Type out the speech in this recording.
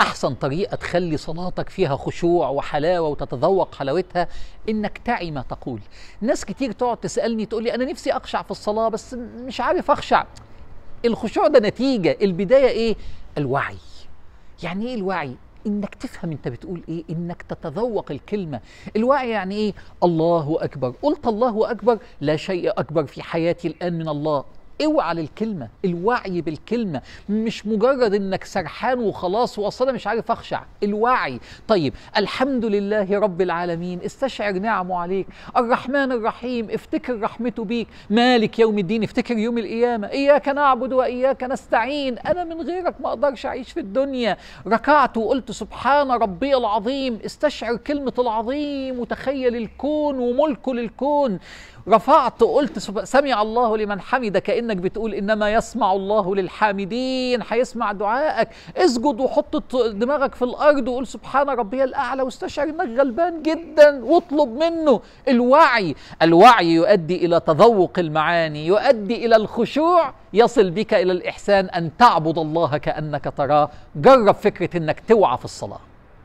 أحسن طريقة تخلي صلاتك فيها خشوع وحلاوة وتتذوق حلاوتها إنك تعي ما تقول ناس كتير تقعد تسألني تقول لي أنا نفسي أخشع في الصلاة بس مش عارف أخشع الخشوع ده نتيجة البداية إيه؟ الوعي يعني إيه الوعي؟ انك تفهم انت بتقول ايه انك تتذوق الكلمه الوعي يعني ايه الله اكبر قلت الله اكبر لا شيء اكبر في حياتي الان من الله اوعى للكلمة الوعي بالكلمة مش مجرد انك سرحان وخلاص واصلا مش عارف اخشع الوعي طيب الحمد لله رب العالمين استشعر نعمه عليك الرحمن الرحيم افتكر رحمته بيك مالك يوم الدين افتكر يوم القيامة اياك نعبد واياك نستعين انا من غيرك ما اقدرش اعيش في الدنيا ركعت وقلت سبحان ربي العظيم استشعر كلمة العظيم وتخيل الكون وملكه للكون رفعت وقلت سمع الله لمن حمدك كأنك بتقول انما يسمع الله للحامدين هيسمع دعائك اسجد وحط دماغك في الارض وقول سبحان ربي الاعلى واستشعر انك غلبان جدا واطلب منه الوعي الوعي يؤدي الى تذوق المعاني يؤدي الى الخشوع يصل بك الى الاحسان ان تعبد الله كانك تراه جرب فكره انك توعى في الصلاه